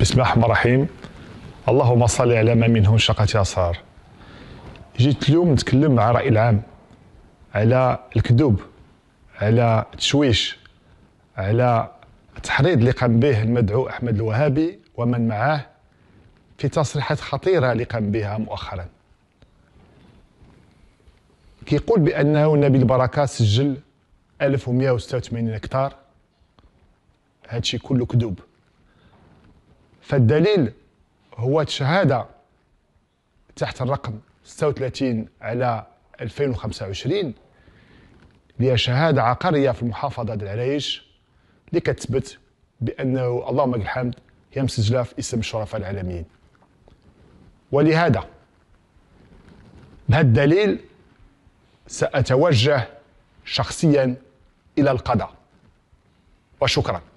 بسم الله الرحمن الرحيم اللهم صل على من منه شقت يسار جيت اليوم نتكلم مع الراي العام على الكذوب على التشويش على التحريض اللي قام به المدعو احمد الوهابي ومن معاه في تصريحات خطيره اللي قام بها مؤخرا كيقول بانه النبي البركه سجل 1186 هكتار هادشي كله كذوب فالدليل هو الشهاده تحت الرقم 36 على 2025 اللي هي شهاده عقاريه في المحافظه ديال العرايش اللي كتثبت بانه اللهم لك الحمد هي مسجله في اسم الشرفاء العالميين ولهذا بهذا الدليل ساتوجه شخصيا الى القضاء وشكرا